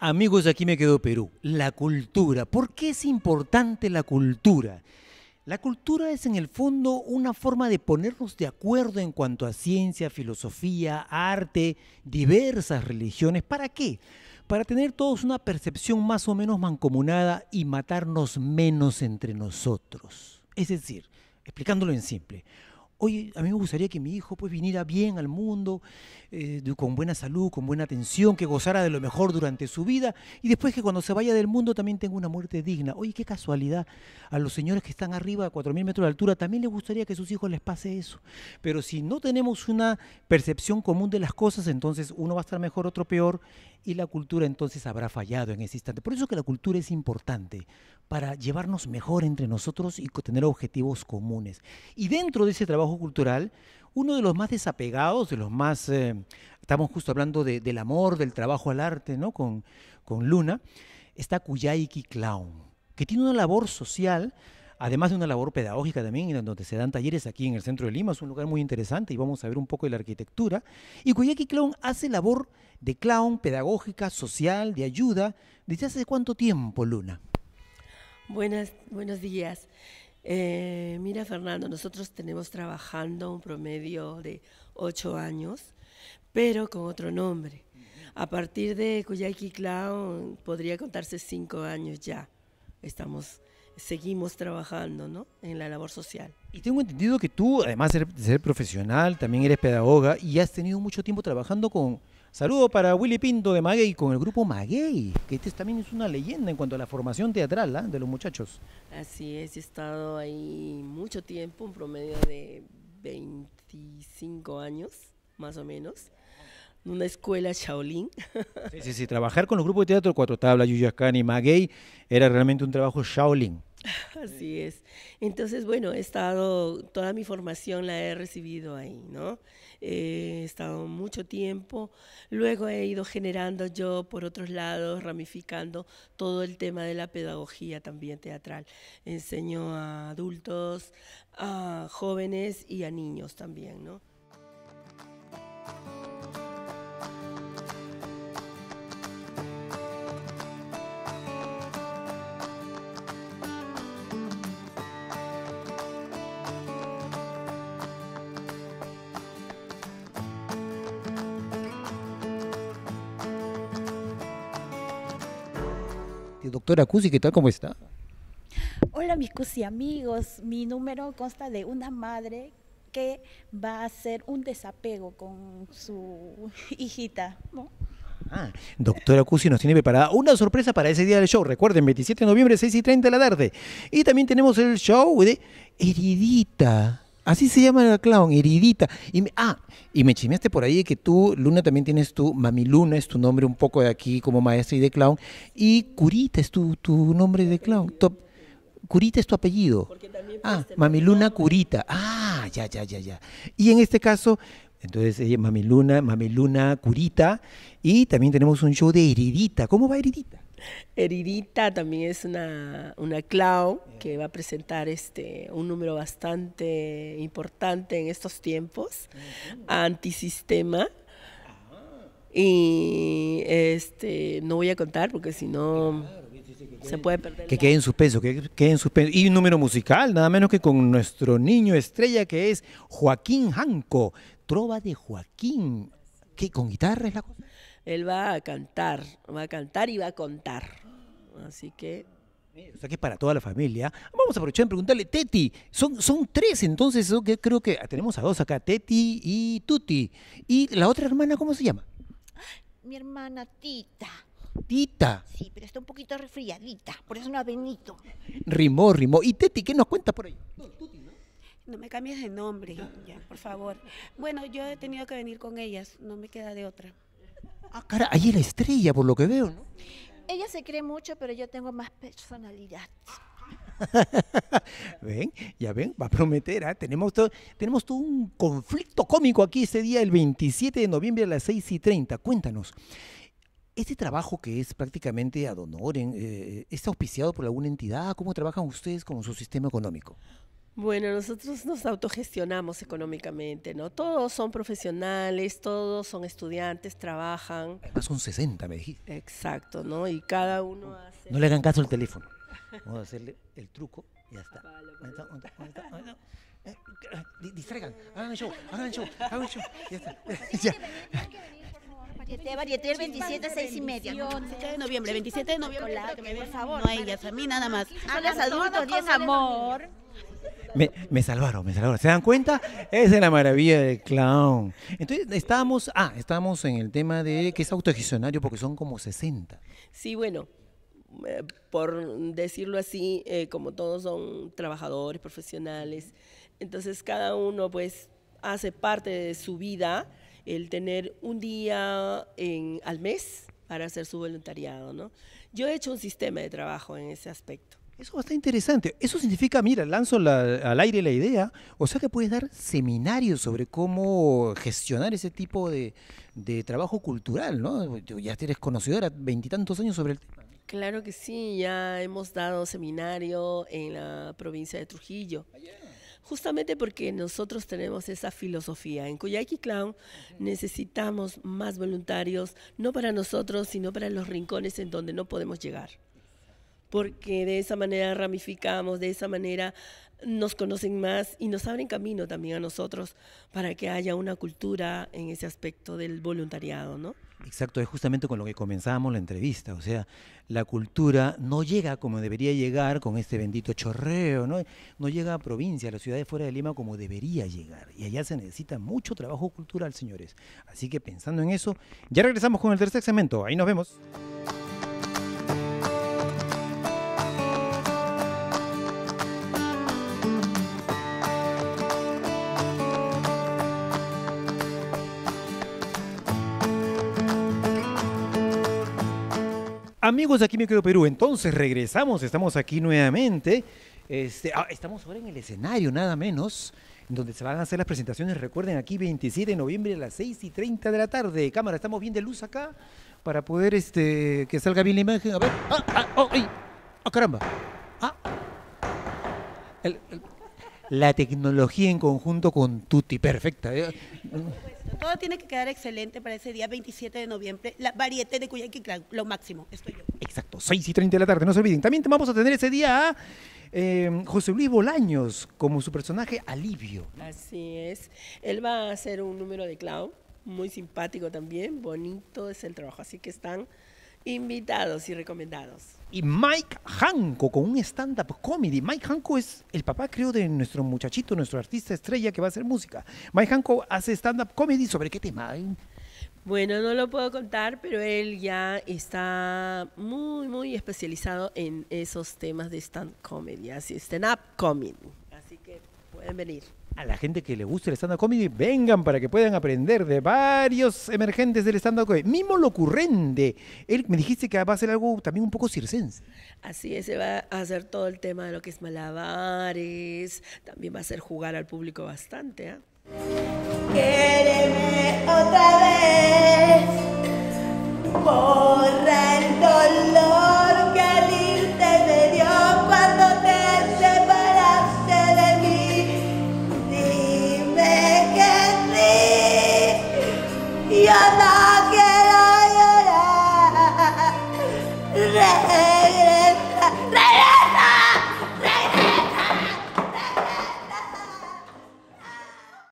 Amigos, aquí me quedo Perú. La cultura. ¿Por qué es importante la cultura? La cultura es en el fondo una forma de ponernos de acuerdo en cuanto a ciencia, filosofía, arte, diversas religiones. ¿Para qué? Para tener todos una percepción más o menos mancomunada y matarnos menos entre nosotros. Es decir, explicándolo en simple, oye, a mí me gustaría que mi hijo pues viniera bien al mundo, eh, con buena salud, con buena atención, que gozara de lo mejor durante su vida y después que cuando se vaya del mundo también tenga una muerte digna. Oye, qué casualidad, a los señores que están arriba a 4.000 metros de altura también les gustaría que a sus hijos les pase eso. Pero si no tenemos una percepción común de las cosas, entonces uno va a estar mejor, otro peor y la cultura entonces habrá fallado en ese instante. Por eso que la cultura es importante, para llevarnos mejor entre nosotros y tener objetivos comunes. Y dentro de ese trabajo, cultural, uno de los más desapegados, de los más, eh, estamos justo hablando del amor, del trabajo al arte, ¿no? Con, con Luna, está Kuyaiki Clown, que tiene una labor social, además de una labor pedagógica también, donde se dan talleres aquí en el centro de Lima, es un lugar muy interesante y vamos a ver un poco de la arquitectura. Y Cuyaiqui Clown hace labor de clown, pedagógica, social, de ayuda, desde hace cuánto tiempo, Luna. Buenas, buenos días. Eh, mira, Fernando, nosotros tenemos trabajando un promedio de ocho años, pero con otro nombre. A partir de Cuyaiqui Clown podría contarse cinco años ya. Estamos, seguimos trabajando ¿no? en la labor social. Y tengo entendido que tú, además de ser profesional, también eres pedagoga y has tenido mucho tiempo trabajando con, Saludo para Willy Pinto de Maguey con el grupo Maguey, que este también es una leyenda en cuanto a la formación teatral ¿ah? de los muchachos. Así es, he estado ahí mucho tiempo, un promedio de 25 años, más o menos, en una escuela Shaolin. Sí, sí, trabajar con los grupos de teatro Cuatro Tablas, y Maguey, era realmente un trabajo Shaolin. Así es. Entonces, bueno, he estado, toda mi formación la he recibido ahí, ¿no? he estado mucho tiempo, luego he ido generando yo, por otros lados, ramificando todo el tema de la pedagogía también teatral. Enseño a adultos, a jóvenes y a niños también, ¿no? Eh, doctora Cusi, ¿qué tal? ¿Cómo está? Hola mis Cusi amigos, mi número consta de una madre que va a hacer un desapego con su hijita, ¿no? Ah, doctora Cusi nos tiene preparada una sorpresa para ese día del show. Recuerden, 27 de noviembre, 6 y 30 de la tarde. Y también tenemos el show de Heridita. Así se llama la clown, heridita. Y ah, y me chimeaste por ahí que tú, Luna, también tienes tu, Mami Luna es tu nombre un poco de aquí como maestra y de clown. Y Curita es tu, nombre de clown. Curita es tu apellido. Ah, Mami Luna Curita. Ah, ya, ya, ya, ya. Y en este caso, entonces ella es Mami Luna, Mami Luna Curita. Y también tenemos un show de Heridita. ¿Cómo va Heridita? Heridita también es una, una que va a presentar este, un número bastante importante en estos tiempos, antisistema. Y este, no voy a contar porque si no puede Que quede en suspenso, que quede en suspenso. Y un número musical, nada menos que con nuestro niño estrella que es Joaquín Janco, trova de Joaquín. ¿Qué? ¿Con guitarra es la cosa? Él va a cantar, va a cantar y va a contar. Así que o sea que es para toda la familia. Vamos a aprovechar y preguntarle, Teti, son, son tres entonces, que creo que tenemos a dos acá, Teti y Tuti. ¿Y la otra hermana cómo se llama? Mi hermana Tita. Sí, pero está un poquito resfriadita, por eso no ha venido. Rimó, rimó. ¿Y Teti, qué nos cuenta por ahí? No, me cambies de nombre, ya, por favor. Bueno, yo he tenido que venir con ellas, no me queda de otra. Ah, cara, ahí es la estrella, por lo que veo, ¿no? Ella se cree mucho, pero yo tengo más personalidad. ven, ya ven, va a prometer, ¿ah? tenemos, todo, tenemos un conflicto cómico aquí ese día, el 27 de noviembre a las 6 y 30. Cuéntanos, este trabajo que es prácticamente ad honorem, eh, ¿está auspiciado por alguna entidad? ¿Cómo trabajan ustedes con su sistema económico? Bueno, nosotros nos autogestionamos económicamente, ¿no? Todos son profesionales, todos son estudiantes, trabajan. son 60, me dijiste. Exacto, ¿no? Y cada uno hace... No le hagan caso al teléfono. Vamos a hacerle el truco y ya está. Distraigan, hagan el show, hagan el show, hagan el show. Ya está. el 27, 6 y media. de noviembre, 27 de noviembre. Por favor. No hay ellas, a mí nada más. hablas adultos, 10 amor. Me, me, salvaron, me salvaron. ¿Se dan cuenta? es de la maravilla del clown. Entonces, estábamos, ah, estábamos en el tema de que es autogestionario porque son como 60. Sí, bueno, eh, por decirlo así, eh, como todos son trabajadores, profesionales, entonces cada uno pues hace parte de su vida el tener un día en, al mes para hacer su voluntariado, ¿no? Yo he hecho un sistema de trabajo en ese aspecto. Eso está interesante. Eso significa, mira, lanzo al aire la idea, o sea que puedes dar seminarios sobre cómo gestionar ese tipo de, trabajo cultural, ¿no? Ya eres conocedora veintitantos años sobre el tema. Claro que sí, ya hemos dado seminario en la provincia de Trujillo justamente porque nosotros tenemos esa filosofía. En Cuyaki Clown necesitamos más voluntarios, no para nosotros, sino para los rincones en donde no podemos llegar. Porque de esa manera ramificamos, de esa manera nos conocen más y nos abren camino también a nosotros para que haya una cultura en ese aspecto del voluntariado, ¿no? Exacto, es justamente con lo que comenzábamos la entrevista, o sea, la cultura no llega como debería llegar con este bendito chorreo, ¿no? No llega a provincia, a las ciudades fuera de Lima como debería llegar. Y allá se necesita mucho trabajo cultural, señores. Así que pensando en eso, ya regresamos con el tercer segmento, ahí nos vemos. Amigos aquí Me Quedo Perú, entonces regresamos, estamos aquí nuevamente. Este, ah, estamos ahora en el escenario, nada menos, donde se van a hacer las presentaciones. Recuerden, aquí 27 de noviembre a las 6 y 30 de la tarde. Cámara, estamos bien de luz acá para poder este, que salga bien la imagen. A ver. ¡Ah, ah, oh, ah caramba! Ah. la tecnología en conjunto con Tuti, perfecta. ¿eh? Todo tiene que quedar excelente para ese día 27 de noviembre. La variete de Cuyac lo máximo. Estoy yo. Exacto, 6 y 30 de la tarde, no se olviden. También vamos a tener ese día a em, José Luis Bolaños como su personaje Alivio. Así es. Él va a hacer un número de clown muy simpático también, bonito es el trabajo. Así que están Invitados y recomendados. Y Mike Hanco con un stand-up comedy. Mike Hanco es el papá, creo, de nuestro muchachito, nuestro artista estrella que va a hacer música. Mike Hanco hace stand-up comedy. ¿Sobre qué tema? Eh? Bueno, no lo puedo contar, pero él ya está muy, muy especializado en esos temas de stand comedy, así stand-up comedy. Así que pueden venir a la gente que le guste el stand-up comedy, vengan para que puedan aprender de varios emergentes del stand-up comedy. Mimo lo ocurrente. Él me dijiste que va a ser algo también un poco circense. Así es, se va a hacer todo el tema de lo que es malabares, también va a hacer jugar al público bastante. ¿ah? otra vez, borra.